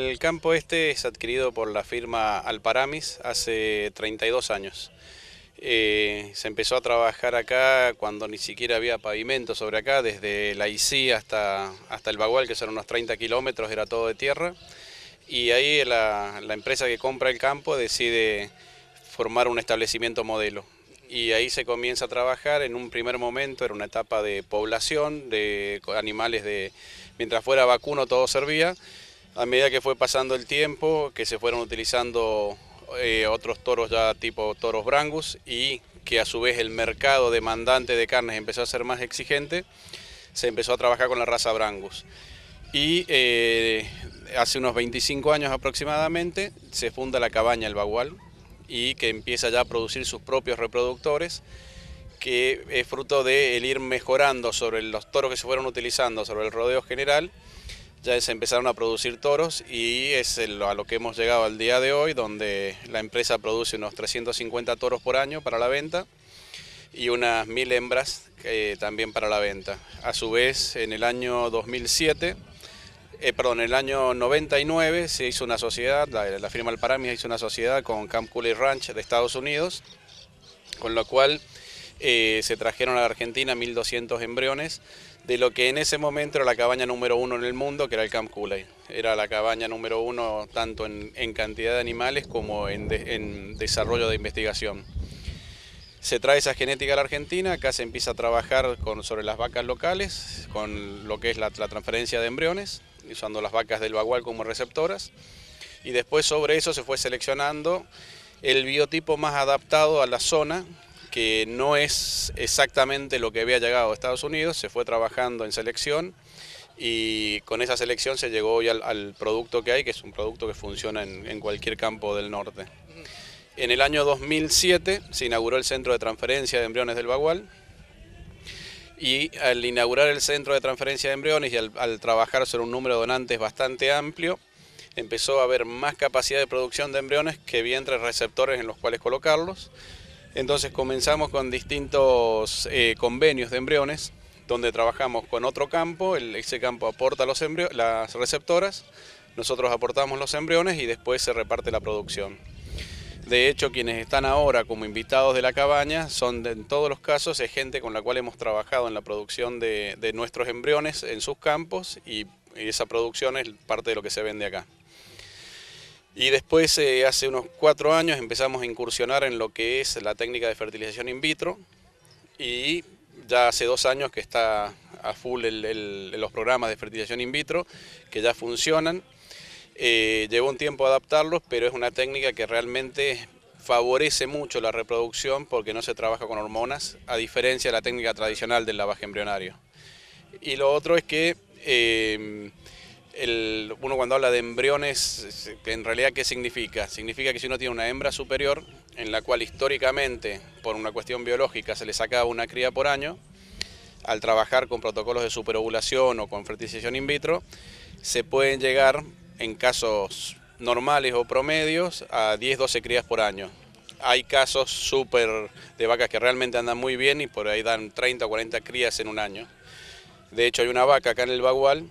El campo este es adquirido por la firma Alparamis hace 32 años. Eh, se empezó a trabajar acá cuando ni siquiera había pavimento sobre acá, desde la ICI hasta, hasta el Bagual, que son unos 30 kilómetros, era todo de tierra. Y ahí la, empresa que compra el campo decide formar un establecimiento modelo. Y ahí se comienza a trabajar en un primer momento, era una etapa de población, de animales de... Mientras fuera vacuno todo servía, a medida que fue pasando el tiempo, que se fueron utilizando eh, otros toros ya tipo toros brangus y que a su vez el mercado demandante de carnes empezó a ser más exigente, se empezó a trabajar con la raza brangus. Y eh, hace unos 25 años aproximadamente se funda la cabaña El Bagual y que empieza ya a producir sus propios reproductores que es fruto de ir mejorando sobre los toros que se fueron utilizando, sobre el rodeo general ya se empezaron a producir toros y es a lo que hemos llegado al día de hoy, donde la empresa produce unos 350 toros por año para la venta y unas 1000 hembras eh, también para la venta. A su vez, en el año 2007, eh, perdón, en el año 99 se hizo una sociedad, la, firma Alparamia hizo una sociedad con Camp Cooley Ranch de Estados Unidos, con lo cual eh, se trajeron a la Argentina 1200 embriones de lo que en ese momento era la cabaña número uno en el mundo, que era el Camp culey Era la cabaña número uno tanto en, cantidad de animales como en, desarrollo de investigación se trae esa genética a la Argentina, acá se empieza a trabajar sobre las vacas locales, con lo que es la, la, transferencia de embriones, usando las vacas del bagual como receptoras, y después sobre eso se fue seleccionando el biotipo más adaptado a la zona que no es exactamente lo que había llegado a Estados Unidos, se fue trabajando en selección y con esa selección se llegó hoy al, producto que hay, que es un producto que funciona en, cualquier campo del norte. En el año 2007 se inauguró el Centro de Transferencia de Embriones del Bagual, y al inaugurar el centro de transferencia de embriones y al, al, trabajar sobre un número de donantes bastante amplio, empezó a haber más capacidad de producción de embriones que vientres receptores en los cuales colocarlos entonces comenzamos con distintos eh, convenios de embriones, donde trabajamos con otro campo, el, ese campo aporta los las receptoras, nosotros aportamos los embriones y después se reparte la producción. De hecho, quienes están ahora como invitados de la cabaña son, en todos los casos, gente con la cual hemos trabajado en la producción de, nuestros embriones en sus campos y esa producción es parte de lo que se vende acá. Y después, eh, hace unos cuatro años, empezamos a incursionar en lo que es la técnica de fertilización in vitro y ya hace dos años que está a full los programas de fertilización in vitro, que ya funcionan. Eh, llevó un tiempo adaptarlos, pero es una técnica que realmente favorece mucho la reproducción porque no se trabaja con hormonas, a diferencia de la técnica tradicional del lavaje embrionario. Y lo otro es que eh, uno cuando habla de embriones, en realidad, ¿qué significa? Significa que si uno tiene una hembra superior, en la cual históricamente, por una cuestión biológica, se le sacaba una cría por año, al trabajar con protocolos de superovulación o con fertilización in vitro, se pueden llegar, en casos normales o promedios, a 10-12 crías por año. Hay casos súper de vacas que realmente andan muy bien y por ahí dan 30 o 40 crías en un año. De hecho, hay una vaca acá en el Bagual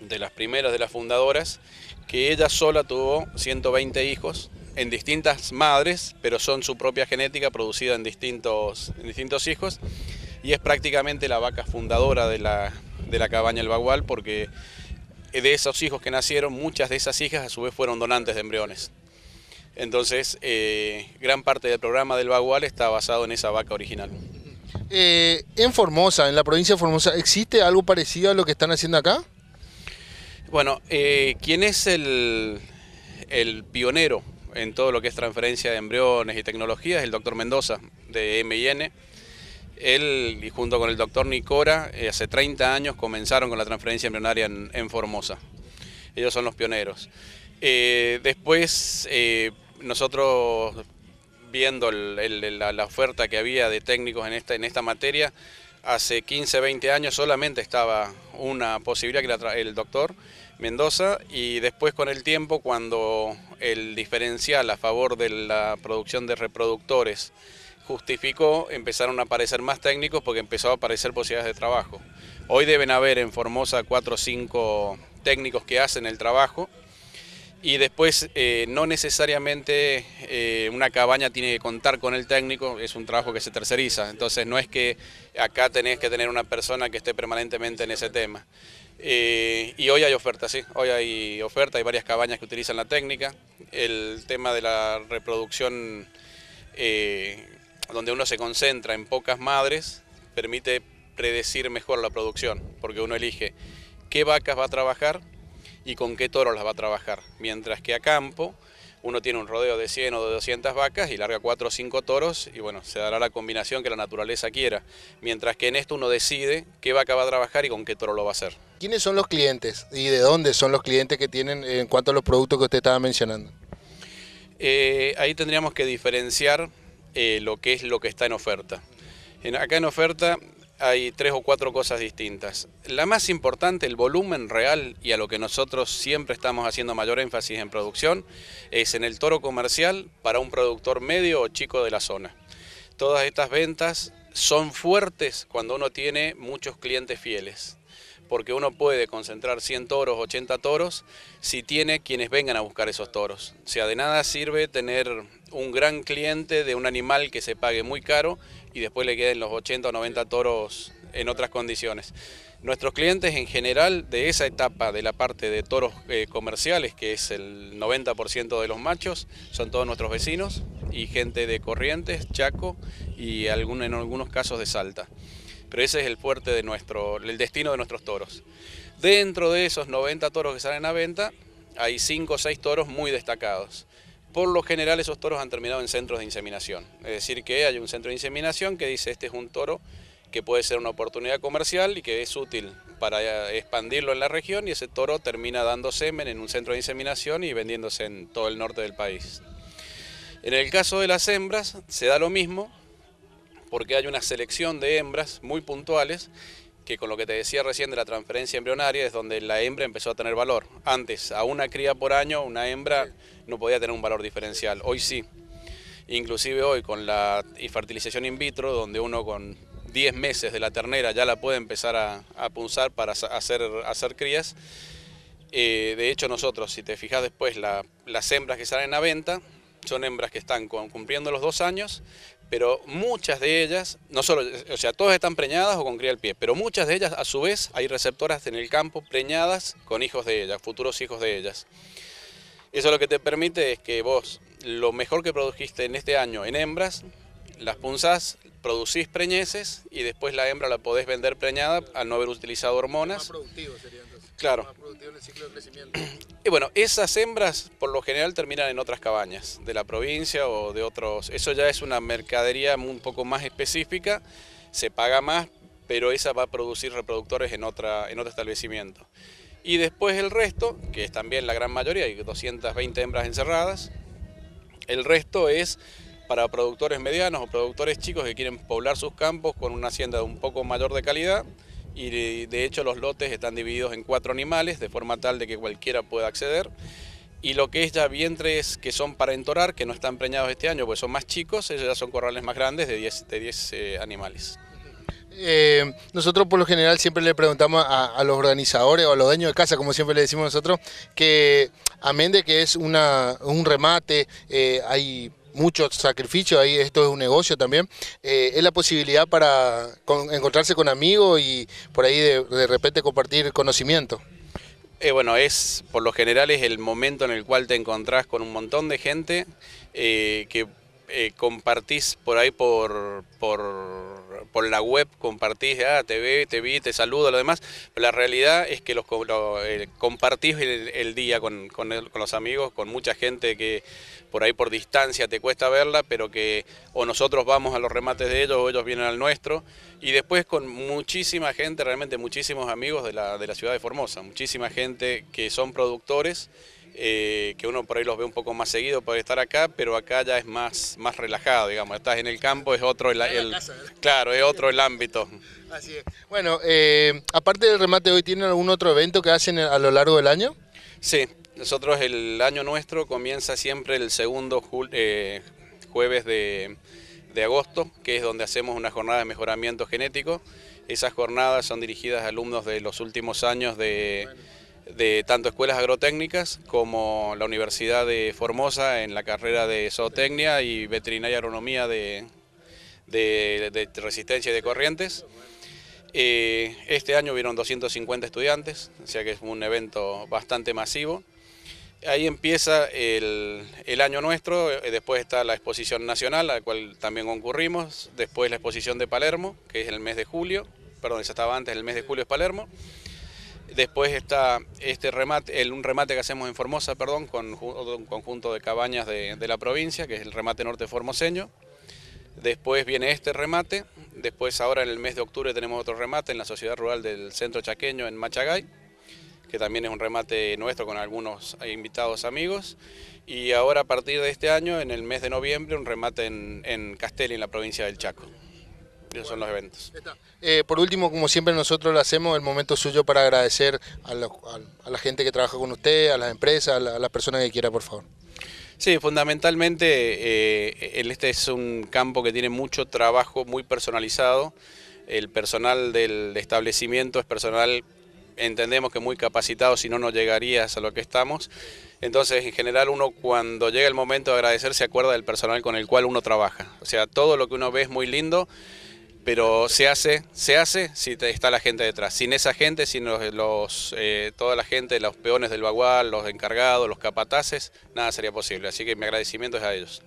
de las primeras de las fundadoras, que ella sola tuvo 120 hijos en distintas madres, pero son su propia genética producida en distintos, distintos hijos, y es prácticamente la vaca fundadora de la, cabaña El Bagual, porque de esos hijos que nacieron, muchas de esas hijas a su vez fueron donantes de embriones. Entonces, eh, gran parte del programa del Bagual está basado en esa vaca original. Eh, en Formosa, en la provincia de Formosa, ¿existe algo parecido a lo que están haciendo acá? Bueno, eh, ¿quién es el, pionero en todo lo que es transferencia de embriones y tecnologías? El doctor Mendoza, de MIN. Él, y junto con el doctor Nicora, eh, hace 30 años comenzaron con la transferencia embrionaria en, Formosa. Ellos son los pioneros. Eh, después, nosotros viendo la, oferta que había de técnicos en esta, en esta materia, hace 15, 20 años solamente estaba una posibilidad que era el doctor Mendoza y después con el tiempo cuando el diferencial a favor de la producción de reproductores justificó, empezaron a aparecer más técnicos porque empezó a aparecer posibilidades de trabajo. Hoy deben haber en Formosa 4 o 5 técnicos que hacen el trabajo y después, eh, no necesariamente eh, una cabaña tiene que contar con el técnico, es un trabajo que se terceriza, entonces no es que acá tenés que tener una persona que esté permanentemente en ese tema. Eh, y hoy hay oferta, sí, hoy hay oferta, hay varias cabañas que utilizan la técnica. El tema de la reproducción, donde uno se concentra en pocas madres, permite predecir mejor la producción, porque uno elige qué vacas va a trabajar y con qué toro las va a trabajar. Mientras que a campo uno tiene un rodeo de 100 o de 200 vacas y larga 4 o 5 toros y bueno, se dará la combinación que la naturaleza quiera. Mientras que en esto uno decide qué vaca va a trabajar y con qué toro lo va a hacer. ¿Quiénes son los clientes y de dónde son los clientes que tienen en cuanto a los productos que usted estaba mencionando? Eh, ahí tendríamos que diferenciar eh, lo que es lo que está en oferta. acá en oferta hay tres o cuatro cosas distintas. La más importante, el volumen real, y a lo que nosotros siempre estamos haciendo mayor énfasis en producción, es en el toro comercial para un productor medio o chico de la zona. Todas estas ventas son fuertes cuando uno tiene muchos clientes fieles porque uno puede concentrar 100 toros, 80 toros, si tiene quienes vengan a buscar esos toros. O sea, de nada sirve tener un gran cliente de un animal que se pague muy caro y después le queden los 80 o 90 toros en otras condiciones. Nuestros clientes en general de esa etapa de la parte de toros eh, comerciales, que es el 90% de los machos, son todos nuestros vecinos y gente de Corrientes, Chaco y en algunos casos de Salta pero ese es el fuerte de nuestro, el destino de nuestros toros. Dentro de esos 90 toros que salen a venta, hay 5 o 6 toros muy destacados. Por lo general esos toros han terminado en centros de inseminación, es decir que hay un centro de inseminación que dice este es un toro que puede ser una oportunidad comercial y que es útil para expandirlo en la región y ese toro termina dando semen en un centro de inseminación y vendiéndose en todo el norte del país. En el caso de las hembras se da lo mismo, porque hay una selección de hembras muy puntuales que con lo que te decía recién de la transferencia embrionaria es donde la hembra empezó a tener valor. Antes, a una cría por año, una hembra no podía tener un valor diferencial, hoy sí. Inclusive hoy con la fertilización in vitro, donde uno con 10 meses de la ternera ya la puede empezar a, punzar para hacer, hacer crías. Eh, de hecho nosotros, si te fijas después, las hembras que salen a venta son hembras que están cumpliendo los dos años, pero muchas de ellas, no solo, o sea, todas están preñadas o con cría al pie, pero muchas de ellas a su vez hay receptoras en el campo preñadas con hijos de ellas, futuros hijos de ellas. Eso lo que te permite es que vos lo mejor que produjiste en este año en hembras, las punzas, producís preñeces y después la hembra la podés vender preñada al no haber utilizado hormonas. Más productivo sería entonces. Claro. Más productivo en el ciclo de crecimiento. Y bueno, esas hembras por lo general terminan en otras cabañas de la provincia o de otros. Eso ya es una mercadería un poco más específica, se paga más, pero esa va a producir reproductores en, otra, en otro establecimiento. Y después el resto, que es también la gran mayoría, hay 220 hembras encerradas, el resto es para productores medianos o productores chicos que quieren poblar sus campos con una hacienda de un poco mayor de calidad y de hecho los lotes están divididos en cuatro animales de forma tal de que cualquiera pueda acceder y lo que es ya vientres que son para entorar, que no están preñados este año pues son más chicos, ellos ya son corrales más grandes de 10 de 10, eh, animales. Eh, nosotros por lo general siempre le preguntamos a, los organizadores o a los dueños de casa, como siempre le decimos nosotros, que amén de que es un remate, eh, hay mucho sacrificio, ahí esto es un negocio también, eh, es la posibilidad para encontrarse con amigos y por ahí de, repente compartir conocimiento. Eh, bueno, es por lo general es el momento en el cual te encontrás con un montón de gente eh, que eh, compartís por ahí por, por, la web, compartís, ah, te ve, te vi, te saludo, lo demás, pero la realidad es que los, eh, compartís el, día con, los amigos, con mucha gente que por ahí por distancia te cuesta verla, pero que o nosotros vamos a los remates de ellos o ellos vienen al nuestro, y después con muchísima gente, realmente muchísimos amigos de la, de la ciudad de Formosa, muchísima gente que son productores, eh, que uno por ahí los ve un poco más seguido por estar acá, pero acá ya es más, más relajado, digamos, estás en el campo, es otro el, claro, es otro el ámbito. Bueno, eh, aparte del remate de hoy, ¿tienen algún otro evento que hacen a lo largo del año? Sí, nosotros el año nuestro comienza siempre el segundo eh, jueves de, agosto, que es donde hacemos una jornada de mejoramiento genético. Esas jornadas son dirigidas a alumnos de los últimos años de, de tanto escuelas agrotécnicas como la Universidad de Formosa en la carrera de zootecnia y veterinaria y agronomía de, resistencia y de corrientes. Eh, este año vieron 250 estudiantes, o sea que es un evento bastante masivo. Ahí empieza el, el año nuestro, eh, después está la exposición nacional, a la cual también concurrimos, después la exposición de Palermo, que es el mes de julio, perdón, esa estaba antes, el mes de julio es Palermo. Después está este remate, un remate que hacemos en Formosa, perdón, con un conjunto de cabañas de, la provincia, que es el remate norte formoseño. Después viene este remate. Después ahora en el mes de octubre tenemos otro remate en la sociedad rural del centro chaqueño en Machagay, que también es un remate nuestro con algunos invitados amigos. Y ahora a partir de este año, en el mes de noviembre, un remate en, en Castelli, en la provincia del Chaco son los eventos. Eh, por último, como siempre nosotros lo hacemos, el momento suyo para agradecer a la, gente que trabaja con usted, a las empresas, a, las personas que quiera, por favor. Sí, fundamentalmente eh, este es un campo que tiene mucho trabajo muy personalizado. El personal del establecimiento es personal, entendemos que muy capacitado, si no, no llegarías a lo que estamos. Entonces, en general, uno cuando llega el momento de agradecer se acuerda del personal con el cual uno trabaja. O sea, todo lo que uno ve es muy lindo pero se hace, se hace si está la gente detrás. Sin esa gente, sin los, eh, toda la gente, los peones del bagual, los encargados, los capataces, nada sería posible. Así que mi agradecimiento es a ellos.